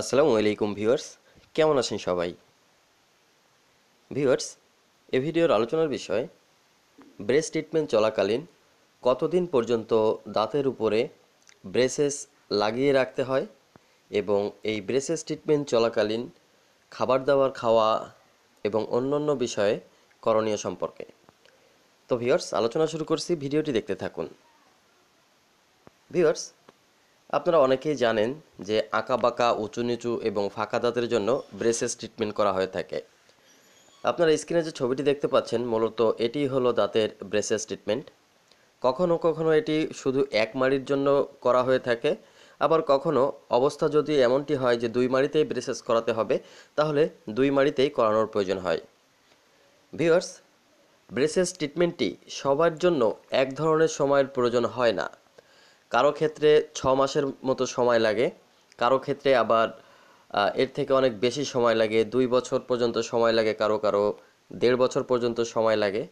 আসসালামু আলাইকুম ভিউয়ার্স কেমন আছেন সবাই ভিউয়ার্স এ ভিডিওর আলোচনার বিষয় ব্রেস ট্রিটমেন্ট চলাকালীন কতদিন পর্যন্ত দাঁতের উপরে ব্রেসেস লাগিয়ে রাখতে হয় এবং এই ব্রেসেস ট্রিটমেন্ট চলাকালীন খাবার দাবার খাওয়া এবং অন্যান্য বিষয়ে করণীয় সম্পর্কে তো ভিউয়ার্স আলোচনা শুরু করছি ভিডিওটি দেখতে থাকুন ভিউয়ার্স আপনারা অনেকেই জানেন যে আঁকা বাঁকা উঁচু নিচু এবং ফাঁকা দাঁতের জন্য ব্রেসেস ট্রিটমেন্ট করা হয়ে থাকে আপনারা স্ক্রিনে যে ছবিটি দেখতে পাচ্ছেন মূলত এটি হলো দাঁতের ব্রেসেস ট্রিটমেন্ট কখনো কখনো এটি শুধু এক মাড়ির জন্য করা হয়ে থাকে আবার কখনো অবস্থা যদি এমনটি হয় যে দুই মাড়িতেই ব্রেসেস করাতে হবে তাহলে দুই মাড়িতেই করানোর প্রয়োজন হয় ভিওর্স ব্রেসেস ট্রিটমেন্টটি সবার জন্য এক ধরনের সময়ের প্রয়োজন হয় না কারো ক্ষেত্রে ছ মাসের মতো সময় লাগে কারো ক্ষেত্রে আবার এর থেকে অনেক বেশি সময় লাগে দুই বছর পর্যন্ত সময় লাগে কারো কারো দেড় বছর পর্যন্ত সময় লাগে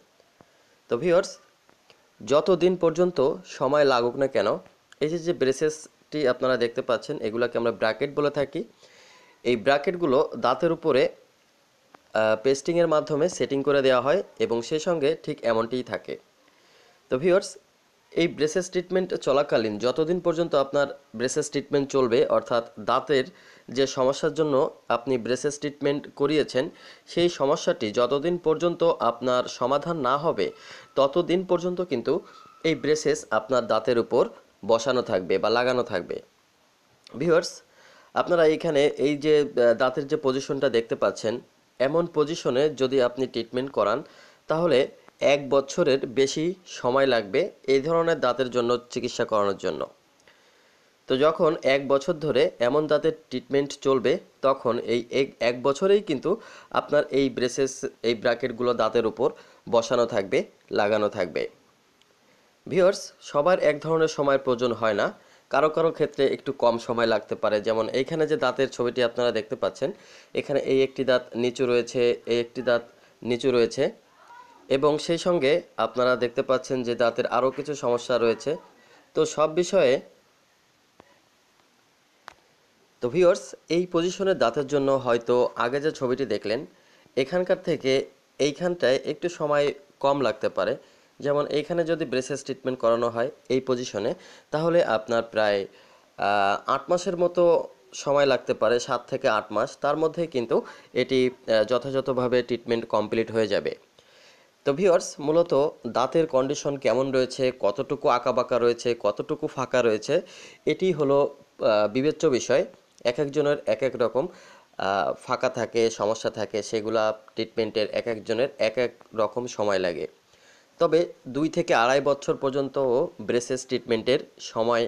তো ভিওর্স যত দিন পর্যন্ত সময় লাগুক না কেন এই যে যে ব্রেসেসটি আপনারা দেখতে পাচ্ছেন এগুলোকে আমরা ব্র্যাকেট বলে থাকি এই ব্র্যাকেটগুলো দাঁতের উপরে পেস্টিংয়ের মাধ্যমে সেটিং করে দেওয়া হয় এবং সেই সঙ্গে ঠিক এমনটিই থাকে তো ভিওর্স এই ব্রেসেস ট্রিটমেন্ট চলাকালীন যতদিন পর্যন্ত আপনার ব্রেসেস ট্রিটমেন্ট চলবে অর্থাৎ দাঁতের যে সমস্যার জন্য আপনি ব্রেসেস ট্রিটমেন্ট করিয়েছেন সেই সমস্যাটি যতদিন পর্যন্ত আপনার সমাধান না হবে ততদিন পর্যন্ত কিন্তু এই ব্রেসেস আপনার দাঁতের উপর বসানো থাকবে বা লাগানো থাকবে ভিউয়ার্স আপনারা এখানে এই যে দাঁতের যে পজিশনটা দেখতে পাচ্ছেন এমন পজিশনে যদি আপনি ট্রিটমেন্ট করান তাহলে এক বছরের বেশি সময় লাগবে এই ধরনের দাঁতের জন্য চিকিৎসা করানোর জন্য তো যখন এক বছর ধরে এমন দাঁতের ট্রিটমেন্ট চলবে তখন এই এক বছরেই কিন্তু আপনার এই ব্রেসেস এই ব্র্যাকেটগুলো দাঁতের উপর বসানো থাকবে লাগানো থাকবে ভিওর্স সবার এক ধরনের সময়ের প্রয়োজন হয় না কারো কারো ক্ষেত্রে একটু কম সময় লাগতে পারে যেমন এইখানে যে দাঁতের ছবিটি আপনারা দেখতে পাচ্ছেন এখানে এই একটি দাঁত নিচু রয়েছে এই একটি দাঁত নিচু রয়েছে এবং সেই সঙ্গে আপনারা দেখতে পাচ্ছেন যে দাঁতের আরও কিছু সমস্যা রয়েছে তো সব বিষয়ে তো ভিওর্স এই পজিশনের দাঁতের জন্য হয়তো আগে যে ছবিটি দেখলেন এখানকার থেকে এইখানটায় একটু সময় কম লাগতে পারে যেমন এইখানে যদি ব্রেসেস ট্রিটমেন্ট করানো হয় এই পজিশনে তাহলে আপনার প্রায় আট মাসের মতো সময় লাগতে পারে সাত থেকে আট মাস তার মধ্যে কিন্তু এটি যথাযথভাবে ট্রিটমেন্ট কমপ্লিট হয়ে যাবে তো ভিওর্স মূলত দাঁতের কন্ডিশন কেমন রয়েছে কতটুকু আঁকাবাঁকা রয়েছে কতটুকু ফাঁকা রয়েছে এটি হলো বিবেচ্য বিষয় এক একজনের এক এক রকম ফাঁকা থাকে সমস্যা থাকে সেগুলা ট্রিটমেন্টের এক একজনের এক এক রকম সময় লাগে তবে দুই থেকে আড়াই বছর পর্যন্ত ব্রেসেস ট্রিটমেন্টের সময়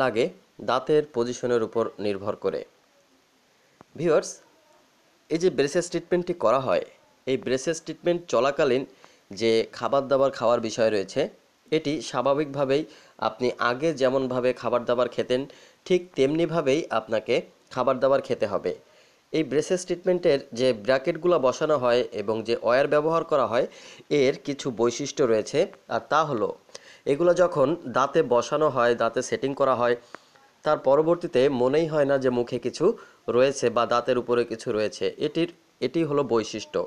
লাগে দাঁতের পজিশনের উপর নির্ভর করে ভিওর্স এই যে ব্রেসেস ট্রিটমেন্টটি করা হয় এই ব্রেসেস ট্রিটমেন্ট চলাকালীন যে খাবার দাবার খাওয়ার বিষয় রয়েছে এটি স্বাভাবিকভাবেই আপনি আগে যেমনভাবে খাবার দাবার খেতেন ঠিক তেমনিভাবেই আপনাকে খাবার দাবার খেতে হবে এই ব্রেসেস ট্রিটমেন্টের যে ব্র্যাকেটগুলো বসানো হয় এবং যে ওয়ার ব্যবহার করা হয় এর কিছু বৈশিষ্ট্য রয়েছে আর তা হলো এগুলো যখন দাঁতে বসানো হয় দাঁতে সেটিং করা হয় তার পরবর্তীতে মনেই হয় না যে মুখে কিছু রয়েছে বা দাঁতের উপরে কিছু রয়েছে এটির এটি হলো বৈশিষ্ট্য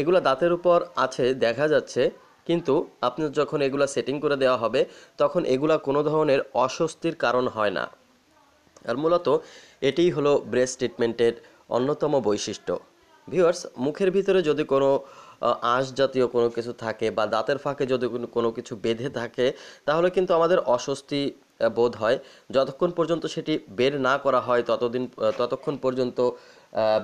এগুলো দাঁতের উপর আছে দেখা যাচ্ছে কিন্তু আপনার যখন এগুলো সেটিং করে দেওয়া হবে তখন এগুলো কোনো ধরনের অস্বস্তির কারণ হয় না আর মূলত এটিই হলো ব্রেস্ট ট্রিটমেন্টের অন্যতম বৈশিষ্ট্য ভিউয়ার্স মুখের ভিতরে যদি কোনো আঁশ জাতীয় কোনো কিছু থাকে বা দাঁতের ফাঁকে যদি কোনো কিছু বেঁধে থাকে তাহলে কিন্তু আমাদের অস্বস্তি বোধ হয় যতক্ষণ পর্যন্ত সেটি বের না করা হয় ততদিন ততক্ষণ পর্যন্ত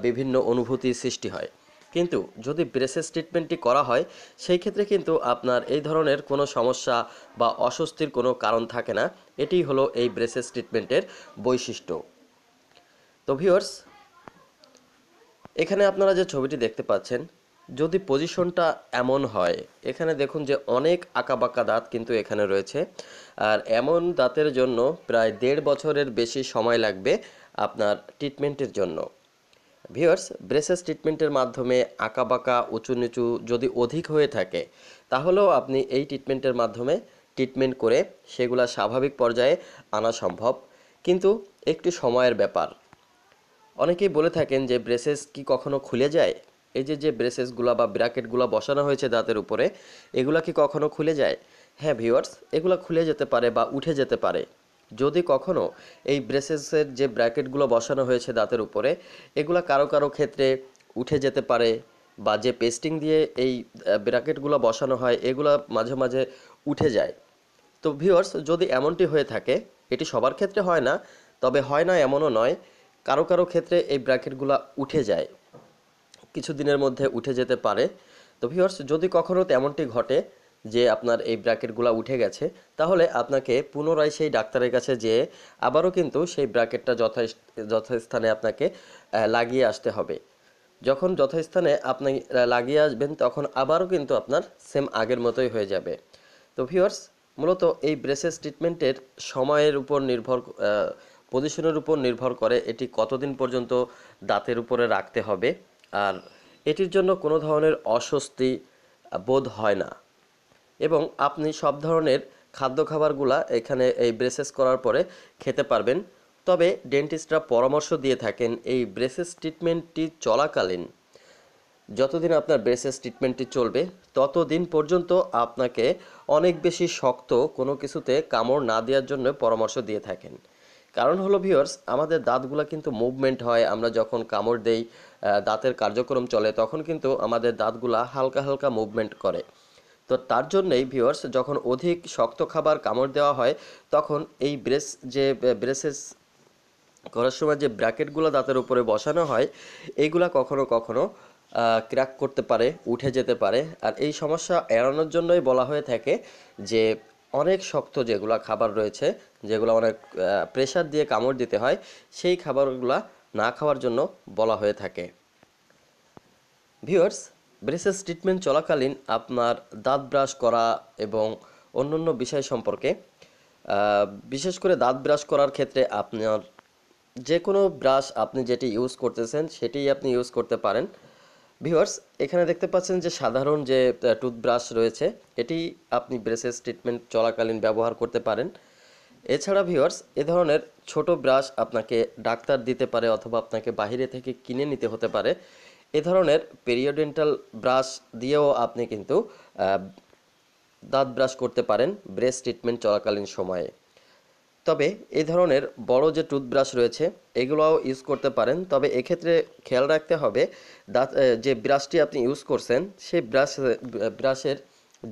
বিভিন্ন অনুভূতির সৃষ্টি হয় কিন্তু যদি ব্রেসেস ট্রিটমেন্টটি করা হয় সেই ক্ষেত্রে কিন্তু আপনার এই ধরনের কোনো সমস্যা বা অস্বস্তির কোনো কারণ থাকে না এটি হলো এই ব্রেসেস ট্রিটমেন্টের বৈশিষ্ট্য তো ভিওর্স এখানে আপনারা যে ছবিটি দেখতে পাচ্ছেন যদি পজিশনটা এমন হয় এখানে দেখুন যে অনেক আঁকাবাঁকা দাঁত কিন্তু এখানে রয়েছে আর এমন দাঁতের জন্য প্রায় দেড় বছরের বেশি সময় লাগবে আপনার ট্রিটমেন্টের জন্য ভিওর্স ব্রেসেস ট্রিটমেন্টের মাধ্যমে আঁকাবাঁকা উঁচু নিচু যদি অধিক হয়ে থাকে তাহলেও আপনি এই ট্রিটমেন্টের মাধ্যমে ট্রিটমেন্ট করে সেগুলা স্বাভাবিক পর্যায়ে আনা সম্ভব কিন্তু একটু সময়ের ব্যাপার অনেকেই বলে থাকেন যে ব্রেসেস কি কখনো খুলে যায় এই যে যে ব্রেসেসগুলো বা ব্র্যাকেটগুলো বসানো হয়েছে দাঁতের উপরে এগুলা কি কখনো খুলে যায় হ্যাঁ ভিওয়ার্স এগুলো খুলে যেতে পারে বা উঠে যেতে পারে যদি কখনো এই ব্রেসেসের যে ব্র্যাকেটগুলো বসানো হয়েছে দাঁতের উপরে এগুলো কারো কারো ক্ষেত্রে উঠে যেতে পারে বা যে পেস্টিং দিয়ে এই ব্র্যাকেটগুলো বসানো হয় এগুলো মাঝে মাঝে উঠে যায় তো ভিউয়ার্স যদি এমনটি হয়ে থাকে এটি সবার ক্ষেত্রে হয় না তবে হয় না এমনও নয় কারো কারো ক্ষেত্রে এই ব্র্যাকেটগুলো উঠে যায় কিছুদিনের মধ্যে উঠে যেতে পারে তো ভিউয়ার্স যদি কখনও তেমনটি ঘটে যে আপনার এই ব্র্যাকেটগুলো উঠে গেছে তাহলে আপনাকে পুনরায় সেই ডাক্তারের কাছে যেয়ে আবারও কিন্তু সেই ব্র্যাকেটটা যথা যথাস্থানে আপনাকে লাগিয়ে আসতে হবে যখন যথাস্থানে আপনি লাগিয়ে আসবেন তখন আবারও কিন্তু আপনার সেম আগের মতোই হয়ে যাবে তো ভিউয়ার্স মূলত এই ব্রেসেস ট্রিটমেন্টের সময়ের উপর নির্ভর পজিশনের উপর নির্ভর করে এটি কতদিন পর্যন্ত দাঁতের উপরে রাখতে হবে আর এটির জন্য কোনো ধরনের অস্বস্তি বোধ হয় না এবং আপনি সব ধরনের খাদ্য খাবারগুলা এখানে এই ব্রেসেস করার পরে খেতে পারবেন তবে ডেন্টিস্টরা পরামর্শ দিয়ে থাকেন এই ব্রেসেস ট্রিটমেন্টটি চলাকালীন যতদিন আপনার ব্রেসেস ট্রিটমেন্টটি চলবে ততদিন পর্যন্ত আপনাকে অনেক বেশি শক্ত কোনো কিছুতে কামড় না দেওয়ার জন্য পরামর্শ দিয়ে থাকেন কারণ হলো ভিওর্স আমাদের দাঁতগুলো কিন্তু মুভমেন্ট হয় আমরা যখন কামড় দেই দাঁতের কার্যক্রম চলে তখন কিন্তু আমাদের দাঁতগুলা হালকা হালকা মুভমেন্ট করে তো তার জন্যই ভিউয়ার্স যখন অধিক শক্ত খাবার কামড় দেওয়া হয় তখন এই ব্রেস যে ব্রেসেস করার সময় যে ব্র্যাকেটগুলো দাঁতের উপরে বসানো হয় এইগুলা কখনো কখনো ক্র্যাক করতে পারে উঠে যেতে পারে আর এই সমস্যা এড়ানোর জন্যই বলা হয়ে থাকে যে অনেক শক্ত যেগুলো খাবার রয়েছে যেগুলো অনেক প্রেশার দিয়ে কামড় দিতে হয় সেই খাবারগুলা না খাওয়ার জন্য বলা হয়ে থাকে ভিউয়ার্স ব্রেসেস ট্রিটমেন্ট চলাকালীন আপনার দাঁত ব্রাশ করা এবং অন্যান্য বিষয় সম্পর্কে বিশেষ করে দাঁত ব্রাশ করার ক্ষেত্রে আপনার যে কোনো ব্রাশ আপনি যেটি ইউজ করতেছেন সেটিই আপনি ইউজ করতে পারেন ভিউয়ার্স এখানে দেখতে পাচ্ছেন যে সাধারণ যে টুথব্রাশ রয়েছে এটি আপনি ব্রেসেস ট্রিটমেন্ট চলাকালীন ব্যবহার করতে পারেন এছাড়া ভিউয়ার্স এ ধরনের ছোট ব্রাশ আপনাকে ডাক্তার দিতে পারে অথবা আপনাকে বাহিরে থেকে কিনে নিতে হতে পারে এ ধরনের পেরিওডেন্টাল ব্রাশ দিয়েও আপনি কিন্তু দাঁত ব্রাশ করতে পারেন ব্রেস ট্রিটমেন্ট চলাকালীন সময়ে তবে এ ধরনের বড় যে টুথব্রাশ রয়েছে এগুলোও ইউজ করতে পারেন তবে এক্ষেত্রে খেয়াল রাখতে হবে দাঁত যে ব্রাশটি আপনি ইউজ করছেন সেই ব্রাশ ব্রাশের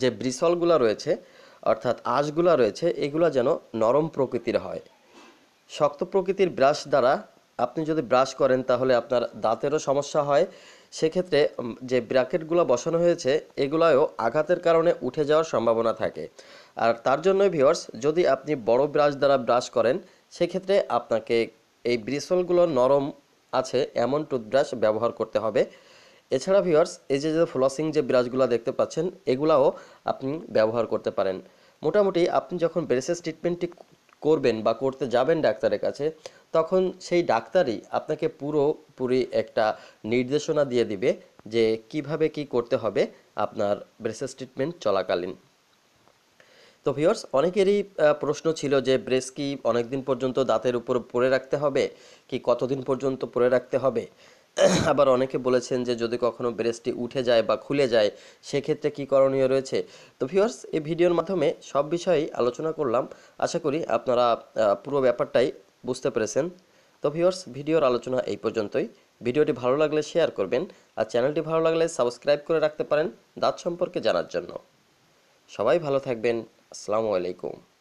যে ব্রিসলগুলো রয়েছে অর্থাৎ আঁশগুলো রয়েছে এগুলো যেন নরম প্রকৃতির হয় শক্ত প্রকৃতির ব্রাশ দ্বারা আপনি যদি ব্রাশ করেন তাহলে আপনার দাঁতেরও সমস্যা হয় সেক্ষেত্রে যে ব্র্যাকেটগুলো বসানো হয়েছে এগুলোও আঘাতের কারণে উঠে যাওয়ার সম্ভাবনা থাকে আর তার জন্য ভিওর্স যদি আপনি বড় ব্রাশ দ্বারা ব্রাশ করেন সেক্ষেত্রে আপনাকে এই ব্রিসলগুলো নরম আছে এমন টুথব্রাশ ব্যবহার করতে হবে এছাড়া ভিওর্স এই যে যে ফ্লসিং যে ব্রাশগুলো দেখতে পাচ্ছেন এগুলাও আপনি ব্যবহার করতে পারেন মোটামুটি আপনি যখন ব্রেসেস ট্রিটমেন্টটি করবেন বা করতে যাবেন ডাক্তারের কাছে তখন সেই ডাক্তারই আপনাকে পুরোপুরি একটা নির্দেশনা দিয়ে দিবে যে কিভাবে কি করতে হবে আপনার ব্রেসেস ট্রিটমেন্ট চলাকালীন তো ভিওর্স অনেকেরই প্রশ্ন ছিল যে ব্রেস কি অনেক দিন পর্যন্ত দাঁতের উপর পরে রাখতে হবে কি কতদিন পর্যন্ত পরে রাখতে হবে আবার অনেকে বলেছেন যে যদি কখনো ব্রেসটি উঠে যায় বা খুলে যায় সেক্ষেত্রে কি করণীয় রয়েছে তো ভিউয়ার্স এই ভিডিওর মাধ্যমে সব বিষয়েই আলোচনা করলাম আশা করি আপনারা পুরো ব্যাপারটাই বুঝতে পেরেছেন তো ভিউয়ার্স ভিডিওর আলোচনা এই পর্যন্তই ভিডিওটি ভালো লাগলে শেয়ার করবেন আর চ্যানেলটি ভালো লাগলে সাবস্ক্রাইব করে রাখতে পারেন দাঁত সম্পর্কে জানার জন্য সবাই ভালো থাকবেন আসসালামু আলাইকুম